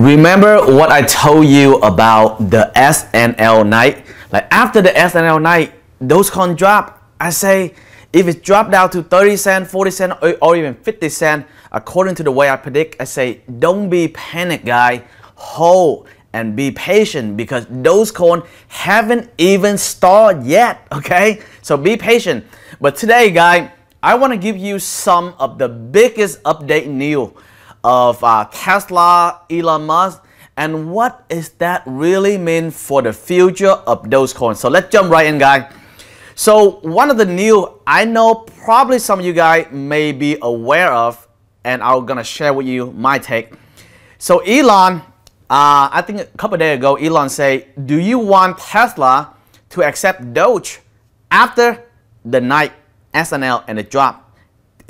remember what I told you about the SNL night? Like after the SNL night, those coin drop. I say if it dropped down to 30 cent, 40 cent, or, even 50 cent, according to the way I predict, I say don't be panic, guy. Hold and be patient because those coin haven't even stalled yet. Okay, so be patient. But today, guy, I want to give you some of the biggest update news of uh, Tesla, Elon Musk, and what is that really mean for the future of Dogecoin? So let's jump right in, guys. So one of the new, I know probably some of you guys may be aware of, and I'm gonna share with you my take. So Elon, uh, I think a couple days ago, Elon say, do you want Tesla to accept Doge after the night SNL and the drop?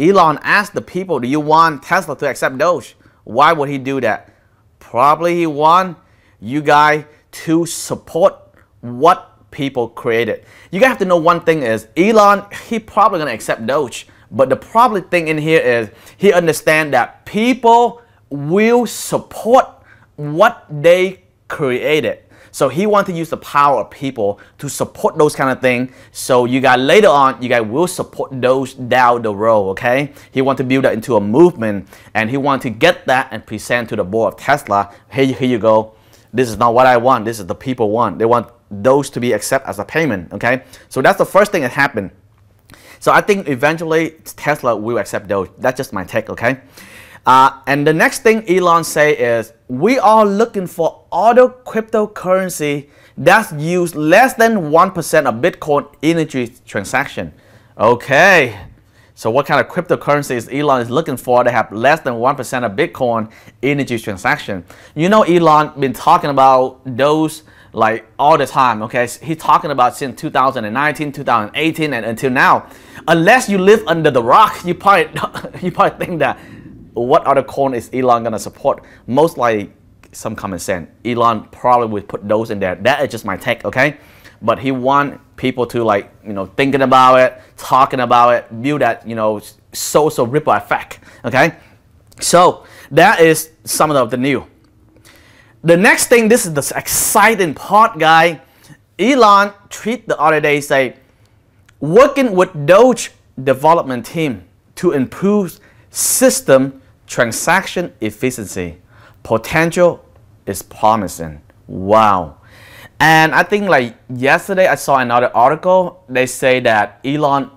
Elon asked the people, do you want Tesla to accept Doge? Why would he do that? Probably he want you guys to support what people created. You guys have to know one thing is Elon, he probably gonna accept Doge. But the probably thing in here is he understand that people will support what they created. So he wanted to use the power of people to support those kind of things. So you guys later on, you guys will support those down the road, okay? He wanted to build that into a movement and he wanted to get that and present to the board of Tesla. Hey, here you go. This is not what I want. This is the people want. They want those to be accepted as a payment, okay? So that's the first thing that happened. So I think eventually Tesla will accept those. That's just my take, okay? Uh, and the next thing Elon say is, we are looking for other cryptocurrency that's used less than 1% of Bitcoin energy transaction. Okay, so what kind of cryptocurrencies Elon is looking for to have less than 1% of Bitcoin energy transaction? You know Elon been talking about those like all the time, okay? He's talking about since 2019, 2018, and until now. Unless you live under the rock, you probably, you probably think that what other coin is Elon gonna support? Most likely some common sense. Elon probably would put those in there. That is just my take, okay? But he want people to like, you know, thinking about it, talking about it, build that, you know, social ripple effect, okay? So that is some of the new. The next thing, this is the exciting part, guy. Elon tweet the other day say, working with Doge development team to improve system transaction efficiency potential is promising. Wow. And I think like yesterday I saw another article. They say that Elon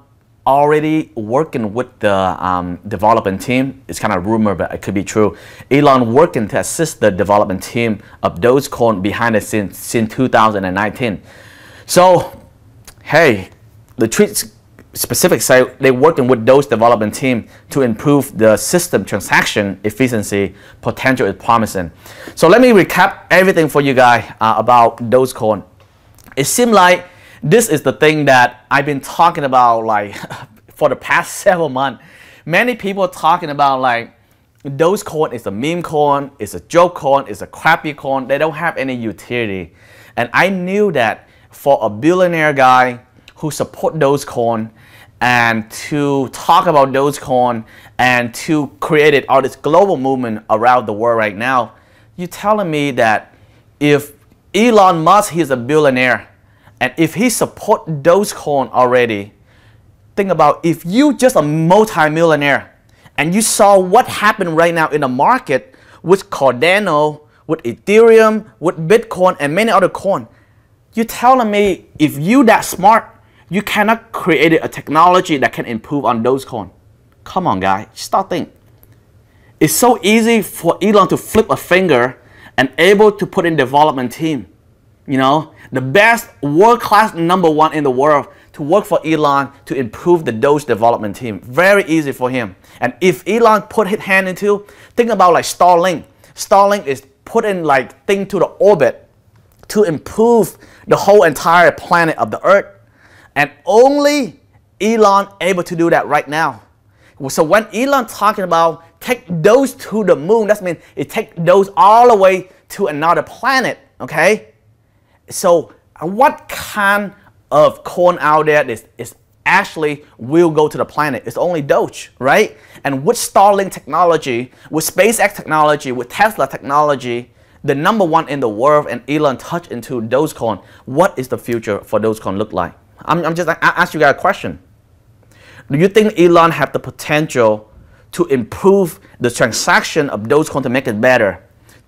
already working with the um, development team. It's kind of rumor, but it could be true. Elon working to assist the development team of Dogecoin behind the scenes since 2019. So, hey, the tweets specific site, they're working with those development team to improve the system transaction efficiency potential is promising. So let me recap everything for you guys uh, about Dogecoin. It seemed like this is the thing that I've been talking about like for the past several months. Many people are talking about like Dogecoin is a meme coin, it's a joke coin, it's a crappy coin. They don't have any utility. And I knew that for a billionaire guy who support Dogecoin, and to talk about Dogecoin and to create it, all this global movement around the world right now, you're telling me that if Elon Musk, he's a billionaire, and if he support Dogecoin already, think about if you just a multi-millionaire and you saw what happened right now in the market with Cardano, with Ethereum, with Bitcoin, and many other coin, you're telling me if you that smart, you cannot create a technology that can improve on Dogecoin. Come on, guys, start thinking. It's so easy for Elon to flip a finger and able to put in development team. You know, the best world-class number one in the world to work for Elon to improve the Doge development team. Very easy for him. And if Elon put his hand into, think about like Starlink. Starlink is put in like thing to the orbit to improve the whole entire planet of the Earth. And only Elon able to do that right now. So when Elon talking about take those to the moon, that means it take those all the way to another planet, okay? So what kind of coin out there is, is actually will go to the planet? It's only Doge, right? And with Starlink technology, with SpaceX technology, with Tesla technology, the number one in the world and Elon touch into Dogecoin, what is the future for Dogecoin look like? I'm, I'm just I ask you guys a question. Do you think Elon have the potential to improve the transaction of Dogecoin to make it better,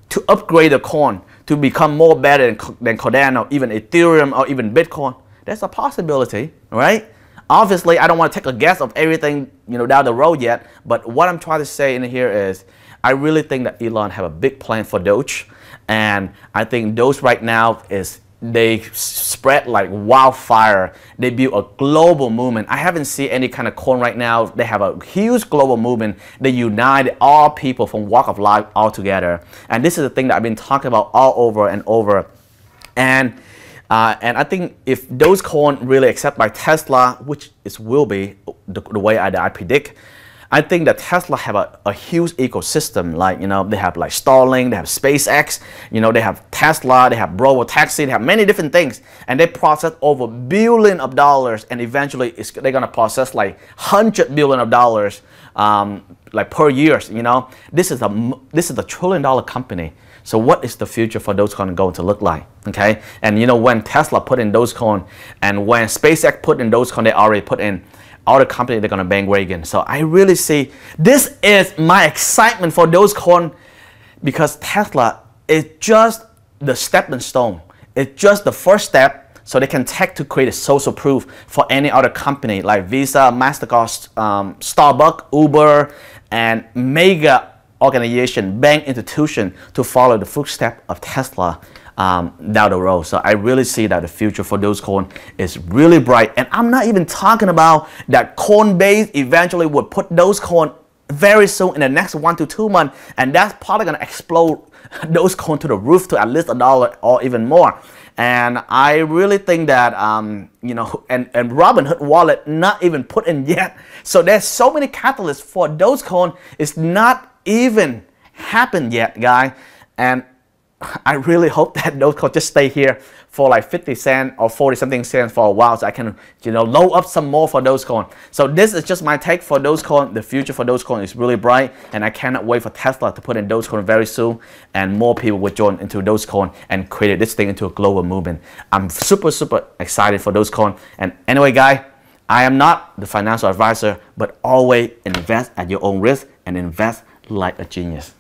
to upgrade the coin, to become more better than, than Cardano, even Ethereum or even Bitcoin? That's a possibility, right? Obviously, I don't want to take a guess of everything you know down the road yet, but what I'm trying to say in here is I really think that Elon have a big plan for Doge, and I think Doge right now is they spread like wildfire. They build a global movement. I haven't seen any kind of coin right now. They have a huge global movement. They unite all people from walk of life all together. And this is the thing that I've been talking about all over and over. And uh, and I think if those coin really accept by Tesla, which is will be the, the way I, I predict, I think that Tesla have a, a huge ecosystem. Like, you know, they have like Starlink, they have SpaceX, you know, they have Tesla, they have Taxi, they have many different things. And they process over billion of dollars and eventually they're gonna process like hundred billion of dollars um, like per years, you know. This is a, this is a trillion dollar company. So what is the future for Dogecoin going to look like? Okay, and you know when Tesla put in Dogecoin and when SpaceX put in Dogecoin, they already put in all the company they're gonna again. So I really see this is my excitement for those corn because Tesla is just the stepping stone. It's just the first step so they can take to create a social proof for any other company like Visa, MasterCard, um, Starbucks, Uber, and mega organization, bank institution to follow the footstep of Tesla um, down the road. So I really see that the future for those corn is really bright. And I'm not even talking about that corn base. eventually would put those corn very soon in the next one to two months. And that's probably going to explode those corn to the roof to at least a dollar or even more. And I really think that, um, you know, and, and Robinhood wallet not even put in yet. So there's so many catalysts for Dogecoin. It's not even happened yet, guy. And I really hope that those could just stay here for like 50 cent or 40 something cents for a while so I can you know load up some more for those coins. So this is just my take for those coins. The future for those coins is really bright and I cannot wait for Tesla to put in those coins very soon and more people will join into those coins and create this thing into a global movement. I'm super super excited for those coins. And anyway guy, I am not the financial advisor but always invest at your own risk and invest like a genius.